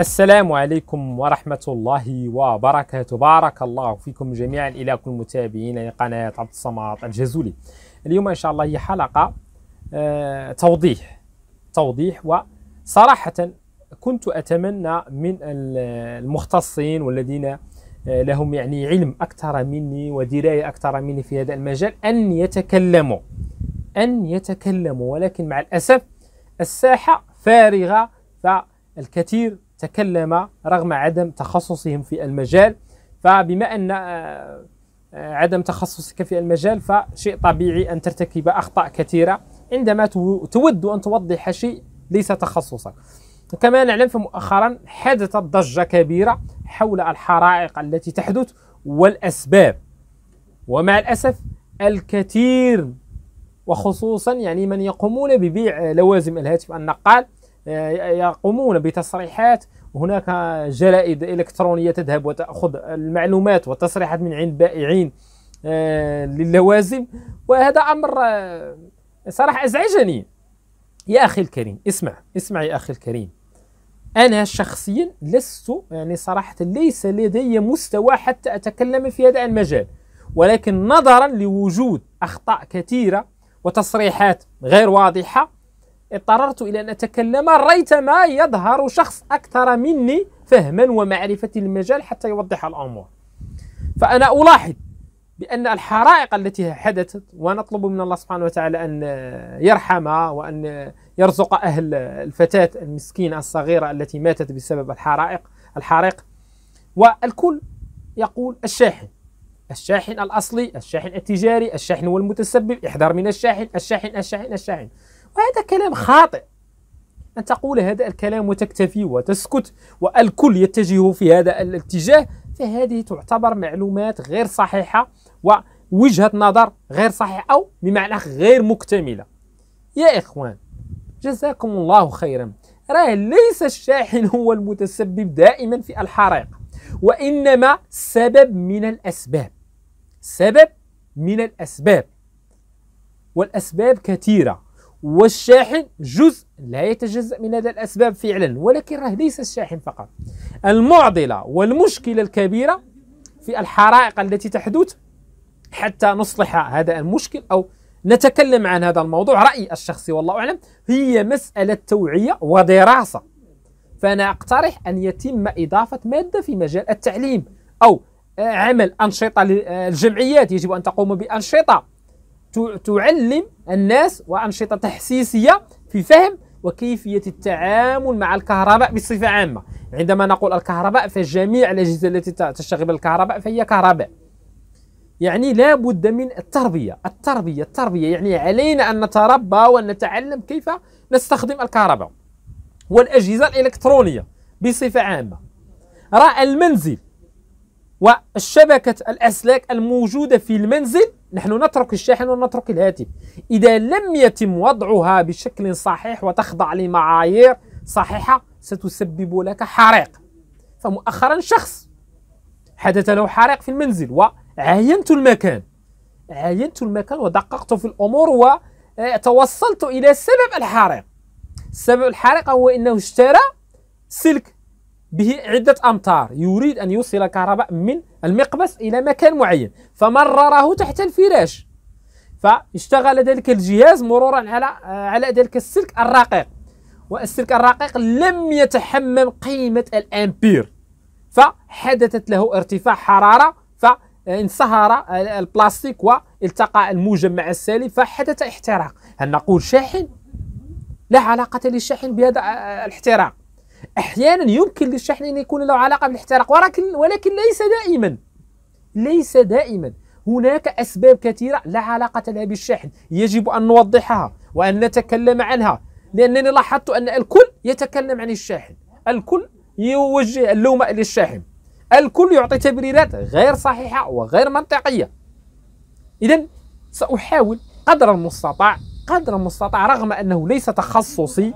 السلام عليكم ورحمة الله وبركاته بارك الله فيكم جميعا إلى كل متابعين لقناة عبد الصمد الجزولي اليوم إن شاء الله هي حلقة آه، توضيح توضيح وصراحة كنت أتمنى من المختصين والذين آه، لهم يعني علم أكثر مني ودراية أكثر مني في هذا المجال أن يتكلموا أن يتكلموا ولكن مع الأسف الساحة فارغة فالكثير تكلم رغم عدم تخصصهم في المجال فبما أن آه، آه، عدم تخصصك في المجال فشيء طبيعي أن ترتكب أخطاء كثيرة عندما تود أن توضح شيء ليس تخصصك كما نعلم فمؤخرا حدثت ضجة كبيرة حول الحرائق التي تحدث والأسباب ومع الأسف الكثير وخصوصا يعني من يقومون ببيع لوازم الهاتف النقال آه، يقومون بتصريحات هناك جرائد إلكترونية تذهب وتأخذ المعلومات والتصريحات من عند بائعين آه، للوازم وهذا أمر آه، صراحة أزعجني يا أخي الكريم اسمع اسمع يا أخي الكريم أنا شخصيا لست يعني صراحة ليس لدي مستوى حتى أتكلم في هذا المجال ولكن نظرا لوجود أخطاء كثيرة وتصريحات غير واضحة اضطررت إلى أن أتكلم ريثما يظهر شخص أكثر مني فهما ومعرفة المجال حتى يوضح الأمور فأنا ألاحظ بأن الحرائق التي حدثت ونطلب من الله سبحانه وتعالى أن يرحمها وأن يرزق أهل الفتاة المسكينة الصغيرة التي ماتت بسبب الحرائق الحريق والكل يقول الشاحن الشاحن الأصلي الشاحن التجاري الشاحن والمتسبب احذر من الشاحن الشاحن الشاحن الشاحن, الشاحن. وهذا كلام خاطئ أن تقول هذا الكلام وتكتفي وتسكت والكل يتجه في هذا الاتجاه فهذه تعتبر معلومات غير صحيحة ووجهة نظر غير صحيحة أو بمعنى غير مكتملة يا إخوان جزاكم الله خيرا راه ليس الشاحن هو المتسبب دائما في الحريق وإنما سبب من الأسباب سبب من الأسباب والأسباب كثيرة والشاحن جزء لا يتجزأ من هذا الأسباب فعلا ولكن راه ليس الشاحن فقط المعضلة والمشكلة الكبيرة في الحرائق التي تحدث حتى نصلح هذا المشكل أو نتكلم عن هذا الموضوع رأيي الشخصي والله أعلم هي مسألة توعية ودراسة فأنا أقترح أن يتم إضافة مادة في مجال التعليم أو عمل أنشطة للجمعيات يجب أن تقوم بأنشطة تعلم الناس وأنشطة تحسيسية في فهم وكيفية التعامل مع الكهرباء بصفة عامة عندما نقول الكهرباء فجميع الأجهزة التي تشتغل بالكهرباء فهي كهرباء يعني لا بد من التربية التربية التربية يعني علينا أن نتربى وأن نتعلم كيف نستخدم الكهرباء والأجهزة الإلكترونية بصفة عامة رأى المنزل والشبكة الأسلاك الموجودة في المنزل نحن نترك الشاحن ونترك الهاتف إذا لم يتم وضعها بشكل صحيح وتخضع لمعايير صحيحة ستسبب لك حريق فمؤخرا شخص حدث له حريق في المنزل وعينت المكان عينت المكان ودققت في الأمور وتوصلت إلى سبب الحريق سبب الحريق هو أنه اشترى سلك به عدة أمتار يريد أن يوصل الكهرباء من المقبس إلى مكان معين فمرره تحت الفراش فاشتغل ذلك الجهاز مرورا على آه، على ذلك السلك الرقيق والسلك الرقيق لم يتحمل قيمة الأمبير فحدثت له ارتفاع حرارة فانصهر البلاستيك والتقى الموجب مع السالب فحدث احتراق هل نقول شاحن؟ لا علاقة للشاحن بهذا آه، الاحتراق احيانا يمكن للشحن ان يكون له علاقه بالاحتراق ولكن ولكن ليس دائما ليس دائما هناك اسباب كثيره لا علاقه لها بالشحن يجب ان نوضحها وان نتكلم عنها لانني لاحظت ان الكل يتكلم عن الشاحن الكل يوجه اللوم للشاحن الكل يعطي تبريرات غير صحيحه وغير منطقيه اذا ساحاول قدر المستطاع قدر المستطاع رغم انه ليس تخصصي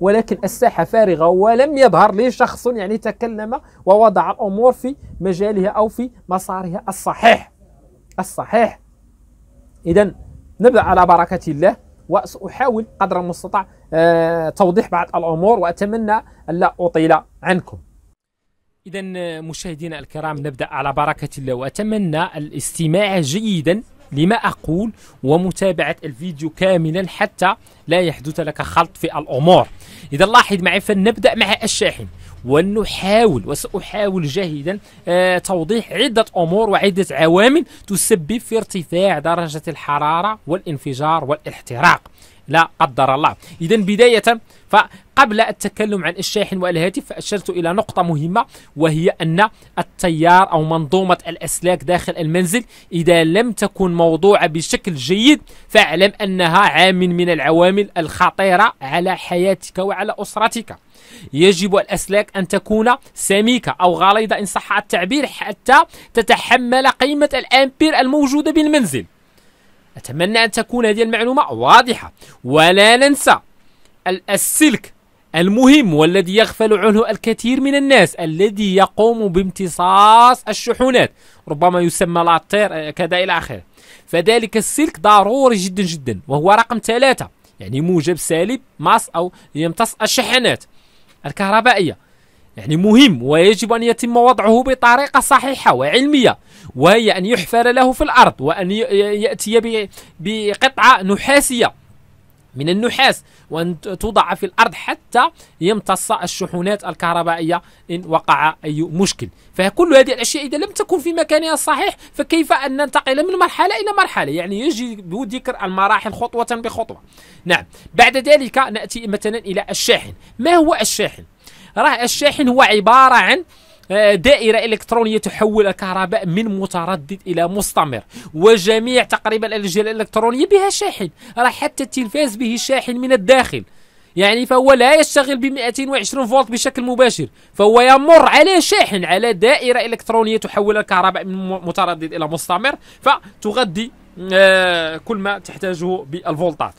ولكن الساحة فارغة ولم يظهر لي شخص يعني تكلم ووضع الأمور في مجالها أو في مسارها الصحيح الصحيح إذا نبدأ على بركة الله وسأحاول قدر المستطاع آه، توضيح بعض الأمور وأتمنى ألا أطيل عنكم إذا مشاهدينا الكرام نبدأ على بركة الله وأتمنى الاستماع جيدا لما أقول ومتابعة الفيديو كاملا حتى لا يحدث لك خلط في الأمور إذا لاحظ معي فلنبدأ مع الشاحن ونحاول وسأحاول جاهدا آه توضيح عدة أمور وعدة عوامل تسبب في ارتفاع درجة الحرارة والانفجار والاحتراق لا قدر الله إذا بداية فقبل التكلم عن الشاحن والهاتف أشرت إلى نقطة مهمة وهي أن التيار أو منظومة الأسلاك داخل المنزل إذا لم تكن موضوعة بشكل جيد فاعلم أنها عامل من العوامل الخطيرة على حياتك وعلى أسرتك يجب الأسلاك أن تكون سميكة أو غليظة إن صح التعبير حتى تتحمل قيمة الأمبير الموجودة بالمنزل أتمنى أن تكون هذه المعلومة واضحة ولا ننسى السلك المهم والذي يغفل عنه الكثير من الناس الذي يقوم بامتصاص الشحنات ربما يسمى لاطير آه، كذا إلى آخره فذلك السلك ضروري جدا جدا وهو رقم ثلاثة يعني موجب سالب ماس أو يمتص الشحنات الكهربائية يعني مهم ويجب أن يتم وضعه بطريقة صحيحة وعلمية وهي أن يحفر له في الأرض وأن يأتي بقطعة نحاسية من النحاس وأن توضع في الأرض حتى يمتص الشحونات الكهربائية إن وقع أي مشكل فكل هذه الأشياء إذا لم تكن في مكانها الصحيح فكيف أن ننتقل من مرحلة إلى مرحلة يعني يجب ذكر المراحل خطوة بخطوة نعم بعد ذلك نأتي مثلا إلى الشاحن ما هو الشاحن راه الشاحن هو عبارة عن آه، دائرة إلكترونية تحول الكهرباء من متردد إلى مستمر وجميع تقريبا الأجهزة الإلكترونية بها شاحن راه حتى التلفاز به شاحن من الداخل يعني فهو لا يشتغل ب 220 فولت بشكل مباشر فهو يمر على شاحن على دائرة إلكترونية تحول الكهرباء من متردد إلى مستمر فتغذي آه، كل ما تحتاجه بالفولتات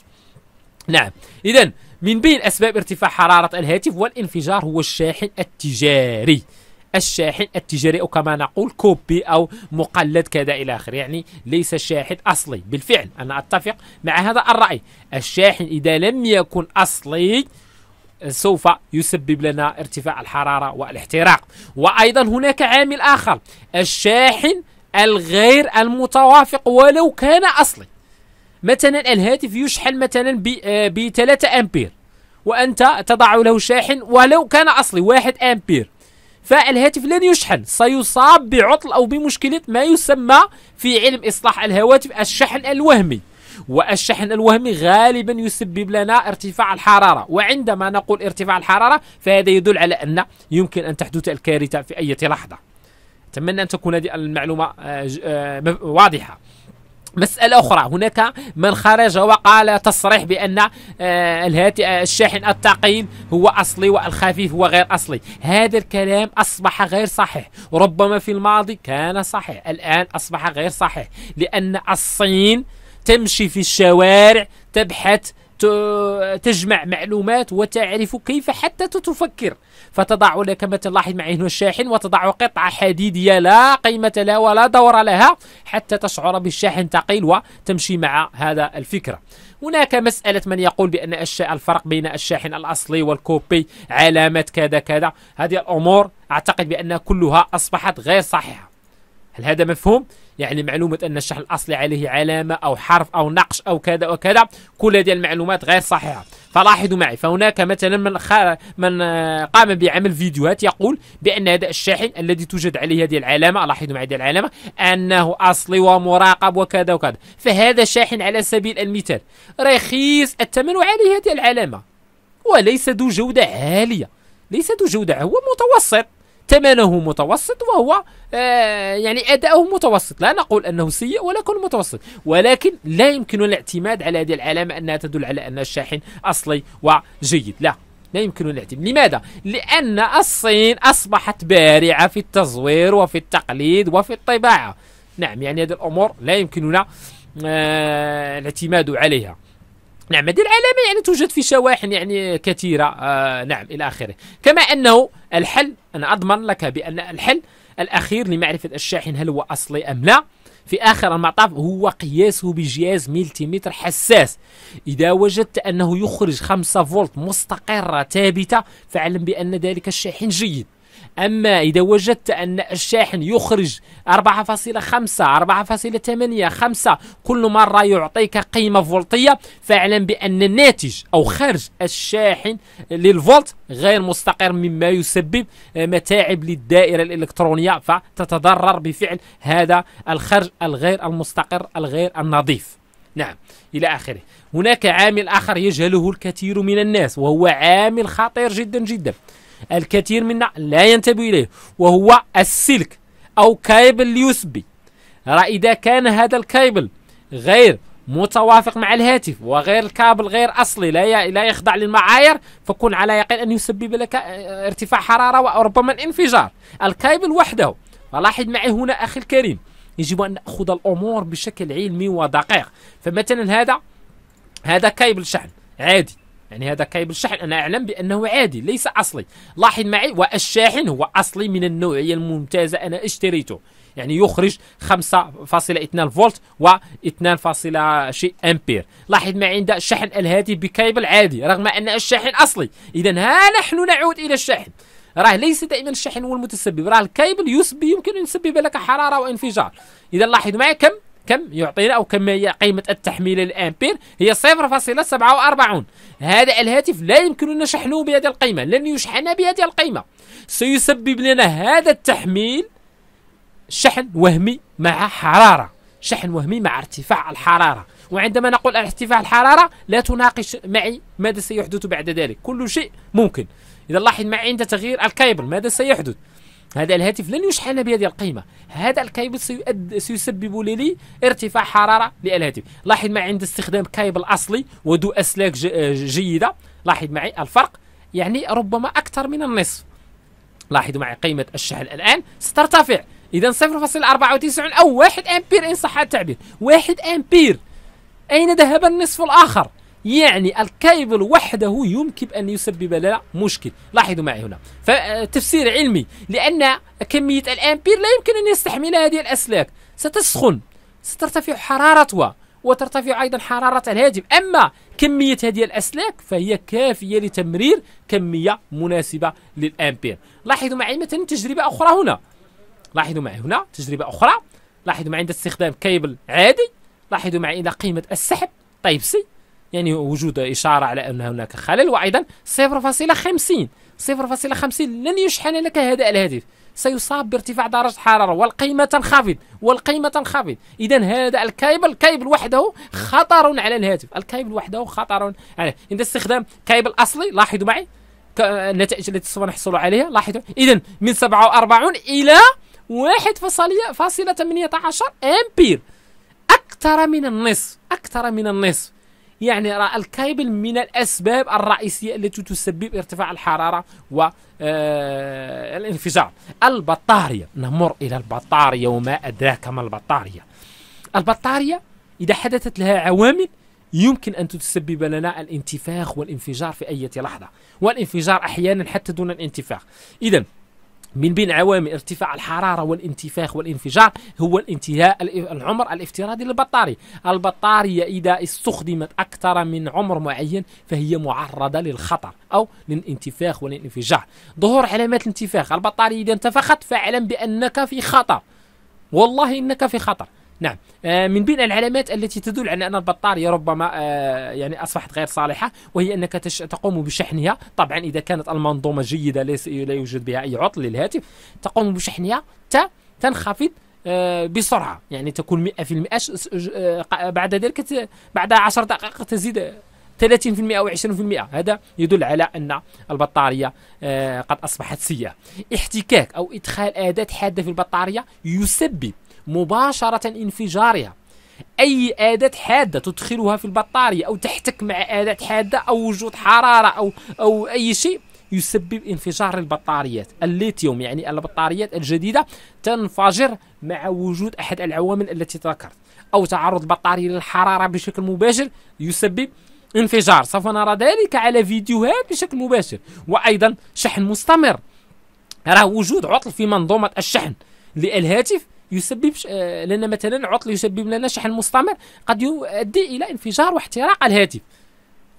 نعم إذا من بين أسباب ارتفاع حرارة الهاتف والانفجار هو الشاحن التجاري الشاحن التجاري أو كما نقول كوبي أو مقلد كذا إلى آخره يعني ليس شاحن أصلي بالفعل أنا أتفق مع هذا الرأي الشاحن إذا لم يكن أصلي سوف يسبب لنا ارتفاع الحرارة والاحتراق وأيضا هناك عامل آخر الشاحن الغير المتوافق ولو كان أصلي مثلا الهاتف يشحن مثلا ب 3 آه، امبير وانت تضع له شاحن ولو كان اصلي 1 امبير فالهاتف لن يشحن سيصاب بعطل او بمشكله ما يسمى في علم اصلاح الهواتف الشحن الوهمي والشحن الوهمي غالبا يسبب لنا ارتفاع الحرارة وعندما نقول ارتفاع الحرارة فهذا يدل على أن يمكن أن تحدث الكارثة في أي لحظة أتمنى أن تكون هذه المعلومة آه، آه، واضحة مسألة أخرى هناك من خرج وقال تصريح بأن آه، آه، الشاحن التقيل هو أصلي والخفيف هو غير أصلي هذا الكلام أصبح غير صحيح ربما في الماضي كان صحيح الآن أصبح غير صحيح لأن الصين تمشي في الشوارع تبحث تجمع معلومات وتعرف كيف حتى تفكر فتضع لك كما تلاحظ معي هنا الشاحن وتضع قطعة حديدية لا قيمة لها ولا دور لها حتى تشعر بالشاحن ثقيل وتمشي مع هذا الفكرة هناك مسألة من يقول بأن الفرق بين الشاحن الأصلي والكوبي علامة كذا كذا هذه الأمور أعتقد بأنها كلها أصبحت غير صحيحة هل هذا مفهوم؟ يعني معلومة أن الشحن الأصلي عليه علامة أو حرف أو نقش أو كذا وكذا كل هذه المعلومات غير صحيحة فلاحظوا معي فهناك مثلا من خ... من قام بعمل فيديوهات يقول بأن هذا الشاحن الذي توجد عليه هذه العلامة لاحظوا معي هذه العلامة أنه أصلي ومراقب وكذا وكذا فهذا الشاحن على سبيل المثال رخيص الثمن عليه هذه العلامة وليس ذو جودة عالية ليس ذو جودة هو متوسط ثمنه متوسط وهو آه يعني أداؤه متوسط لا نقول أنه سيء ولكن متوسط ولكن لا يمكن الاعتماد على هذه العلامة أنها تدل على أن الشاحن أصلي وجيد لا لا يمكن الاعتماد لماذا؟ لأن الصين أصبحت بارعة في التزوير وفي التقليد وفي الطباعة نعم يعني هذه الأمور لا يمكننا آه الاعتماد عليها نعم هذه العلامة يعني توجد في شواحن يعني كثيرة آه نعم إلى آخره كما أنه الحل أنا أضمن لك بأن الحل الأخير لمعرفة الشاحن هل هو أصلي أم لا في آخر المطاف هو قياسه بجهاز ملتيمتر حساس إذا وجدت أنه يخرج 5 فولت مستقرة ثابتة فاعلم بأن ذلك الشاحن جيد أما إذا وجدت أن الشاحن يخرج 4.5 4.8 5 كل مرة يعطيك قيمة فولتية فاعلم بأن الناتج أو خارج الشاحن للفولت غير مستقر مما يسبب آه، متاعب للدائرة الإلكترونية فتتضرر بفعل هذا الخرج الغير المستقر الغير النظيف نعم إلى آخره هناك عامل آخر يجهله الكثير من الناس وهو عامل خطير جدا جدا الكثير منا لا ينتبه إليه وهو السلك أو كابل اليوسبي إذا كان هذا الكابل غير متوافق مع الهاتف وغير الكابل غير اصلي لا لا يخضع للمعايير فكن على يقين ان يسبب لك آه، ارتفاع حراره وربما الانفجار الكابل وحده لاحظ معي هنا اخي الكريم يجب ان ناخذ الامور بشكل علمي ودقيق فمثلا هذا هذا كابل شحن عادي يعني هذا كيبل الشحن أنا أعلم بأنه عادي ليس أصلي لاحظ معي والشاحن هو أصلي من النوعية الممتازة أنا اشتريته يعني يخرج 5.2 فولت و 2, شيء امبير لاحظ معي عند شحن الهاتف بكيبل عادي رغم ان الشاحن اصلي اذا ها نحن نعود الى الشاحن راه ليس دائما الشحن هو المتسبب راه الكيبل يسبب يمكن ان يسبب لك حراره وانفجار اذا لاحظ معي كم كم يعطينا أو كم هي قيمة التحميل الأمبير هي 0.47 هذا الهاتف لا يمكننا شحنه بهذه القيمة لن يشحن بهذه القيمة سيسبب لنا هذا التحميل شحن وهمي مع حرارة شحن وهمي مع ارتفاع الحرارة وعندما نقول ارتفاع الحرارة لا تناقش معي ماذا سيحدث بعد ذلك كل شيء ممكن إذا لاحظ معي عند تغيير الكيبل ماذا سيحدث هذا الهاتف لن يشحن بهذه القيمة هذا الكيبل سيؤد... سيسبب لي ارتفاع حرارة للهاتف لاحظ معي عند استخدام كيبل أصلي وذو أسلاك آه، ج... جيدة لاحظ معي الفرق يعني ربما أكثر من النصف لاحظوا معي قيمة الشحن الآن سترتفع إذا 0.94 أو 1 أمبير إن صح التعبير 1 أمبير أين ذهب النصف الآخر يعني الكيبل وحده يمكن أن يسبب لنا مشكل لاحظوا معي هنا فتفسير علمي لأن كمية الأمبير لا يمكن أن يستحمل هذه الأسلاك ستسخن سترتفع حرارتها وترتفع أيضا حرارة الهاتف أما كمية هذه الأسلاك فهي كافية لتمرير كمية مناسبة للأمبير لاحظوا معي مثلا تجربة أخرى هنا لاحظوا معي هنا تجربة أخرى لاحظوا معي عند استخدام كيبل عادي لاحظوا معي إلى قيمة السحب طيب سي يعني وجود إشارة على أن هناك خلل وأيضا 0.50 0.50 لن يشحن لك هذا الهاتف سيصاب بارتفاع درجة الحرارة والقيمة تنخفض والقيمة تنخفض إذا هذا الكيبل كيبل وحده خطر على الهاتف الكيبل وحده خطر عليه عند استخدام كيبل أصلي لاحظوا معي النتائج التي سوف نحصل عليها لاحظوا إذا من 47 إلى 1.18 أمبير أكثر من النصف أكثر من النصف يعني راه الكابل من الأسباب الرئيسية التي تسبب ارتفاع الحرارة والانفجار آه، البطارية نمر إلى البطارية وما أدراك ما البطارية البطارية إذا حدثت لها عوامل يمكن أن تسبب لنا الانتفاخ والانفجار في أي لحظة والانفجار أحيانا حتى دون الانتفاخ إذا من بين عوامل ارتفاع الحرارة والانتفاخ والانفجار هو الانتهاء العمر الافتراضي للبطارية البطارية إذا استخدمت أكثر من عمر معين فهي معرضة للخطر أو للانتفاخ والانفجار ظهور علامات الانتفاخ البطارية إذا انتفخت فاعلم بأنك في خطر والله إنك في خطر نعم آه، من بين العلامات التي تدل على أن البطارية ربما آه، يعني أصبحت غير صالحة وهي أنك تقوم بشحنها طبعا إذا كانت المنظومة جيدة لا يوجد بها أي عطل للهاتف تقوم بشحنها تنخفض آه، بسرعة يعني تكون 100% بعد ذلك بعد 10 دقائق تزيد 30% أو 20% هذا يدل على أن البطارية قد أصبحت سيئة احتكاك أو إدخال أداة حادة في البطارية يسبب مباشرة انفجارها أي أداة حادة تدخلها في البطارية أو تحتك مع أداة حادة أو وجود حرارة أو أو أي شيء يسبب انفجار البطاريات الليثيوم يعني البطاريات الجديدة تنفجر مع وجود أحد العوامل التي ذكرت أو تعرض البطارية للحرارة بشكل مباشر يسبب انفجار سوف نرى ذلك على فيديوهات بشكل مباشر وأيضا شحن مستمر راه وجود عطل في منظومة الشحن للهاتف يسببش آه، لنا مثلا عطل يسبب لنا شحن مستمر قد يؤدي الى انفجار واحتراق الهاتف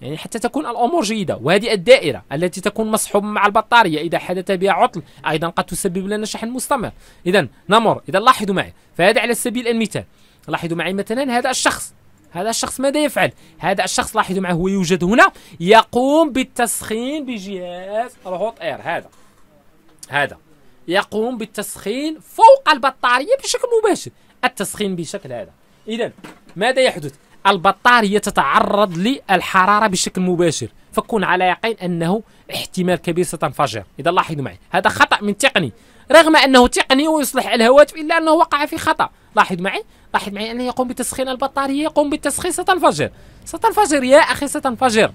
يعني حتى تكون الامور جيده وهذه الدائره التي تكون مصحوبه مع البطاريه اذا حدث بها عطل ايضا قد تسبب لنا شحن مستمر اذا نمر اذا لاحظوا معي فهذا على سبيل المثال لاحظوا معي مثلا هذا الشخص هذا الشخص ماذا يفعل هذا الشخص لاحظوا معه هو يوجد هنا يقوم بالتسخين بجهاز الهوت اير هذا هذا يقوم بالتسخين فوق البطارية بشكل مباشر التسخين بشكل هذا إذا ماذا يحدث؟ البطارية تتعرض للحرارة بشكل مباشر فكن على يقين أنه احتمال كبير ستنفجر إذا لاحظوا معي هذا خطأ من تقني رغم أنه تقني ويصلح الهواتف إلا أنه وقع في خطأ لاحظ معي لاحظ معي أنه يقوم بتسخين البطارية يقوم بالتسخين ستنفجر ستنفجر يا أخي ستنفجر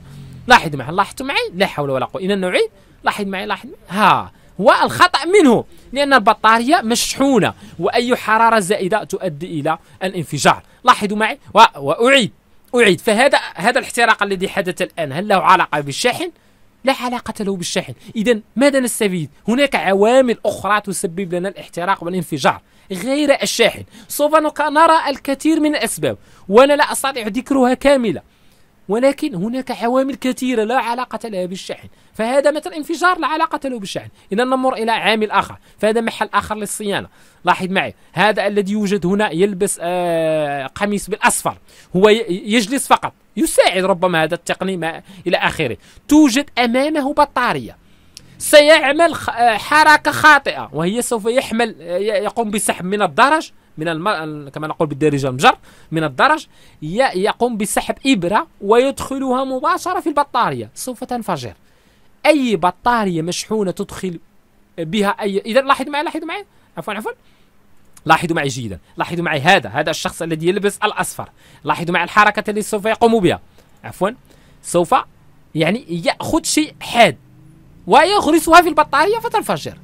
لاحظ معي لاحظتوا معي لا حول ولا قوة إذا نعيد لاحظ معي لاحظ معي ها والخطأ منه لأن البطارية مشحونة وأي حرارة زائدة تؤدي إلى الانفجار لاحظوا معي وأعيد أعيد فهذا هذا الاحتراق الذي حدث الآن هل له علاقة بالشاحن؟ لا علاقة له بالشاحن إذا ماذا نستفيد؟ هناك عوامل أخرى تسبب لنا الاحتراق والانفجار غير الشاحن سوف نرى الكثير من الأسباب وأنا لا أستطيع ذكرها كاملة ولكن هناك عوامل كثيرة لا علاقة لها بالشحن فهذا مثلا انفجار لا علاقة له بالشحن إذا ننظر إلى عامل آخر فهذا محل آخر للصيانة لاحظ معي هذا الذي يوجد هنا يلبس آه، قميص بالأصفر هو يجلس فقط يساعد ربما هذا التقني ما إلى آخره توجد أمامه بطارية سيعمل آه، حركة خاطئة وهي سوف يحمل آه، يقوم بسحب من الدرج من الم... كما نقول بالدارجه المجر من الدرج ي... يقوم بسحب ابره ويدخلها مباشره في البطاريه سوف تنفجر اي بطاريه مشحونه تدخل بها اي اذا لاحظوا معي لاحظوا معي عفوا عفوا لاحظوا معي جيدا لاحظوا معي هذا هذا الشخص الذي يلبس الاصفر لاحظوا معي الحركه التي سوف يقوم بها عفوا سوف يعني ياخذ شيء حاد ويغرسها في البطاريه فتنفجر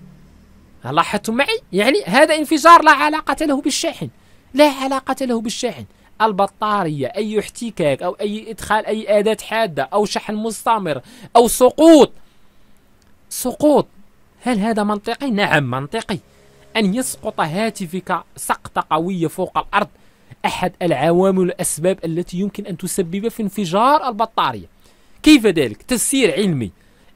لاحظتم معي يعني هذا انفجار لا علاقة له بالشاحن لا علاقة له بالشاحن البطارية أي احتكاك أو أي إدخال أي أداة حادة أو شحن مستمر أو سقوط سقوط هل هذا منطقي؟ نعم منطقي أن يسقط هاتفك سقطة قوية فوق الأرض أحد العوامل الأسباب التي يمكن أن تسبب في انفجار البطارية كيف ذلك؟ تفسير علمي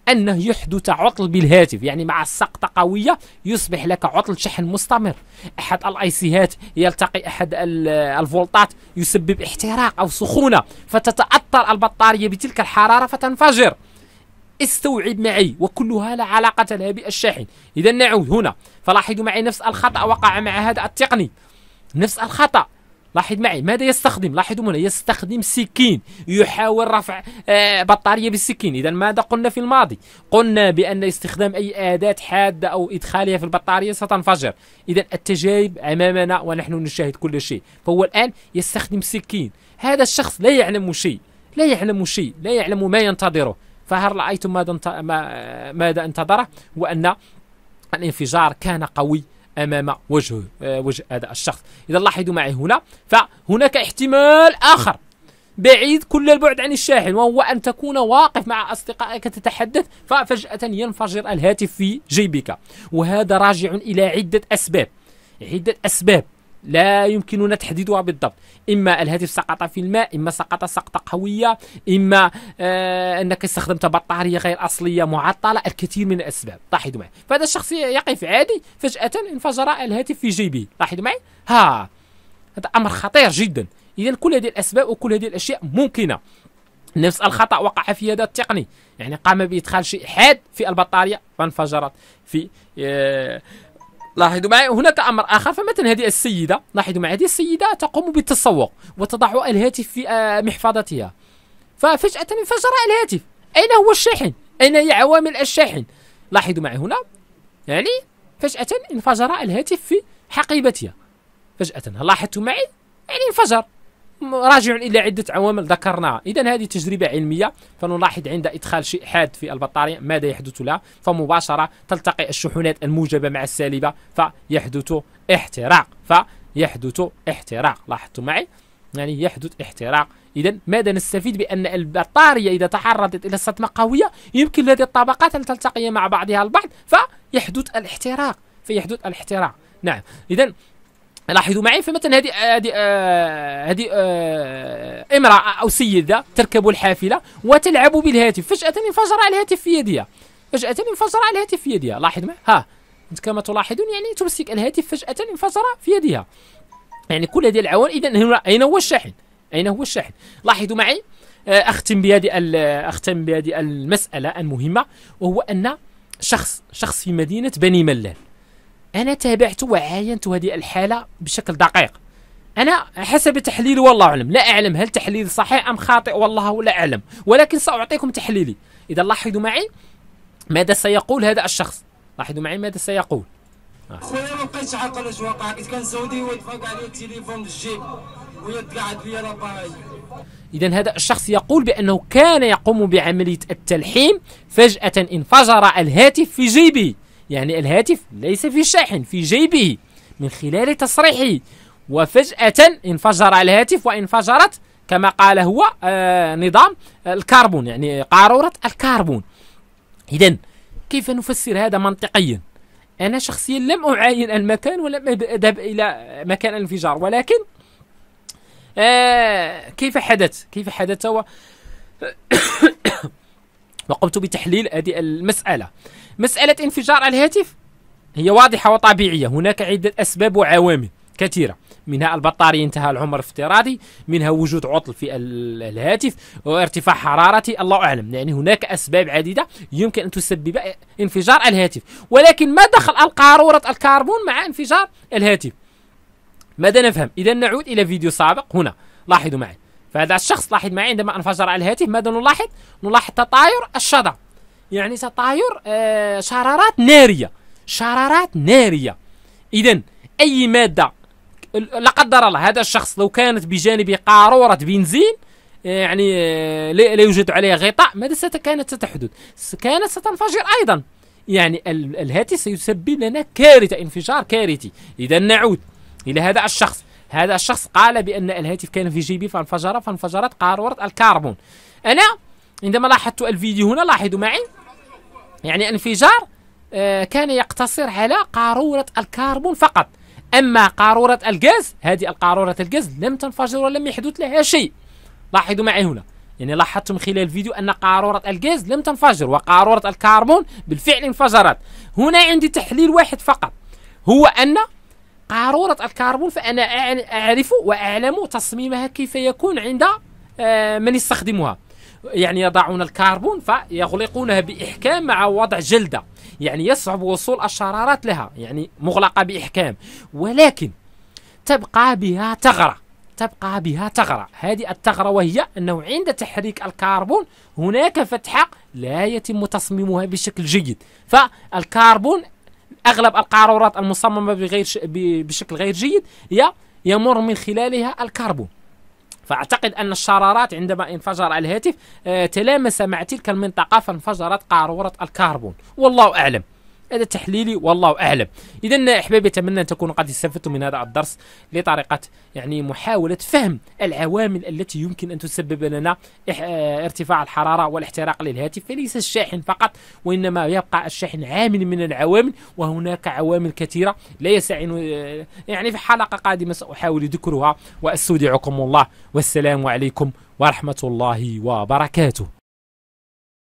أنه يحدث عطل بالهاتف يعني مع السقطة قوية يصبح لك عطل شحن مستمر أحد الأيسيهات يلتقي أحد الفولتات يسبب احتراق أو سخونة فتتأثر البطارية بتلك الحرارة فتنفجر استوعب معي وكلها لا علاقة لها بالشاحن إذا نعود هنا فلاحظوا معي نفس الخطأ وقع مع هذا التقني نفس الخطأ لاحظ معي ماذا يستخدم لاحظوا هنا يستخدم سكين يحاول رفع آه، بطارية بالسكين إذا ماذا قلنا في الماضي قلنا بأن استخدام أي أداة حادة أو إدخالها في البطارية ستنفجر إذا التجايب أمامنا ونحن نشاهد كل شيء فهو الآن يستخدم سكين هذا الشخص لا يعلم شيء لا يعلم شيء لا يعلم ما ينتظره فهل رأيتم ماذا ماذا انتظره وأن الانفجار كان قوي امام وجه آه، وجه هذا الشخص اذا لاحظوا معي هنا فهناك احتمال اخر بعيد كل البعد عن الشاحن وهو أن تكون واقف مع أصدقائك تتحدث ففجأة ينفجر الهاتف في جيبك وهذا راجع إلى عدة أسباب عدة أسباب لا يمكننا تحديدها بالضبط إما الهاتف سقط في الماء إما سقط سقطة قوية إما آه أنك استخدمت بطارية غير أصلية معطلة الكثير من الأسباب لاحظوا معي فهذا الشخص يقف عادي فجأة انفجر الهاتف في جيبه لاحظوا معي ها هذا أمر خطير جدا إذا كل هذه الأسباب وكل هذه الأشياء ممكنة نفس الخطأ وقع في هذا التقني يعني قام بإدخال شيء حاد في البطارية فانفجرت في آه، لاحظوا معي هناك امر اخر فمثلا هذه السيده لاحظوا معي هذه السيده تقوم بالتسوق وتضع الهاتف في آه، محفظتها ففجاه انفجر الهاتف اين هو الشاحن اين هي عوامل الشاحن لاحظوا معي هنا يعني فجاه انفجر الهاتف في حقيبتها فجاه لاحظتوا معي يعني انفجر راجع الى عده عوامل ذكرناها اذا هذه تجربه علميه فنلاحظ عند ادخال شيء حاد في البطاريه ماذا يحدث لها فمباشره تلتقي الشحنات الموجبه مع السالبه فيحدث احتراق فيحدث احتراق لاحظتوا معي يعني يحدث احتراق اذا ماذا نستفيد بان البطاريه اذا تعرضت الى صدمه قويه يمكن لهذه الطبقات ان تلتقي مع بعضها البعض فيحدث الاحتراق فيحدث الاحتراق نعم اذا لاحظوا معي فمثلا هذه هذه آه، هذه آه، امراه او سيده تركب الحافله وتلعب بالهاتف فجاه انفجر الهاتف في يدها فجاه انفجر الهاتف في يدها لاحظ معي ها انت كما تلاحظون يعني تمسك الهاتف فجاه انفجر في يدها يعني كل هذه العوامل اذا اين هو الشاحن اين هو الشاحن لاحظوا معي آه، اختم بهذه اختم بهذه المساله المهمه وهو ان شخص شخص في مدينه بني ملال انا تابعت وعاينت هذه الحاله بشكل دقيق انا حسب تحليلي والله اعلم لا اعلم هل تحليلي صحيح ام خاطئ والله لا اعلم ولكن ساعطيكم تحليلي اذا لاحظوا معي ماذا سيقول هذا الشخص لاحظوا معي ماذا سيقول خويا ما بقيتش عاقل اش واقع كنت كنزودي ودفق على التليفون الجيب ويتقعد ليا لاباراي إذا هذا الشخص يقول بأنه كان يقوم بعملية التلحيم فجأة انفجر الهاتف في جيبه يعني الهاتف ليس في الشاحن في جيبه من خلال تصريحه وفجأة انفجر الهاتف وانفجرت كما قال هو آه، نظام الكربون يعني قارورة الكربون إذا كيف نفسر هذا منطقيا أنا شخصيا لم أعاين المكان ولم أذهب إلى مكان الانفجار ولكن آه، كيف حدث كيف حدث و وقمت بتحليل هذه المسألة مسألة انفجار الهاتف هي واضحة وطبيعية هناك عدة أسباب وعوامل كثيرة منها البطارية انتهى العمر الافتراضي منها وجود عطل في الهاتف وارتفاع حرارته الله أعلم يعني هناك أسباب عديدة يمكن أن تسبب انفجار الهاتف ولكن ما دخل القارورة الكربون مع انفجار الهاتف ماذا نفهم إذا نعود إلى فيديو سابق هنا لاحظوا معي فهذا الشخص لاحظ معي عندما انفجر الهاتف ماذا نلاحظ نلاحظ تطاير الشظى يعني تطاير آه، شرارات ناريه شرارات ناريه اذا اي ماده لا قدر الله هذا الشخص لو كانت بجانب قاروره بنزين آه، يعني آه، لا يوجد عليها غطاء ماذا كانت ستحدث كانت ستنفجر ايضا يعني الهاتف سيسبب لنا كارثه انفجار كارثي اذا نعود الى هذا الشخص هذا الشخص قال بان الهاتف كان في جيبي فانفجر فانفجرت قاروره الكربون انا عندما لاحظت الفيديو هنا لاحظوا معي يعني انفجار آه، كان يقتصر على قارورة الكربون فقط أما قارورة الغاز هذه القارورة الغاز لم تنفجر ولم يحدث لها شيء لاحظوا معي هنا يعني لاحظتم خلال الفيديو أن قارورة الغاز لم تنفجر وقارورة الكربون بالفعل انفجرت هنا عندي تحليل واحد فقط هو أن قارورة الكربون فأنا أعرف وأعلم تصميمها كيف يكون عند آه، من يستخدمها يعني يضعون الكربون فيغلقونها بإحكام مع وضع جلدة يعني يصعب وصول الشرارات لها يعني مغلقة بإحكام ولكن تبقى بها ثغرة تبقى بها ثغرة هذه الثغرة وهي أنه عند تحريك الكربون هناك فتحة لا يتم تصميمها بشكل جيد فالكربون أغلب القارورات المصممة بغير ش... ب... بشكل غير جيد هي يمر من خلالها الكربون فأعتقد أن الشرارات عندما انفجر الهاتف آه، تلامس مع تلك المنطقة فانفجرت قارورة الكربون والله أعلم هذا تحليلي والله اعلم اذا احبابي اتمنى ان تكونوا قد استفدتم من هذا الدرس لطريقه يعني محاوله فهم العوامل التي يمكن ان تسبب لنا آه، ارتفاع الحراره والاحتراق للهاتف فليس الشاحن فقط وانما يبقى الشاحن عامل من العوامل وهناك عوامل كثيره لا يسعني آه، يعني في حلقه قادمه ساحاول ذكرها واستودعكم الله والسلام عليكم ورحمه الله وبركاته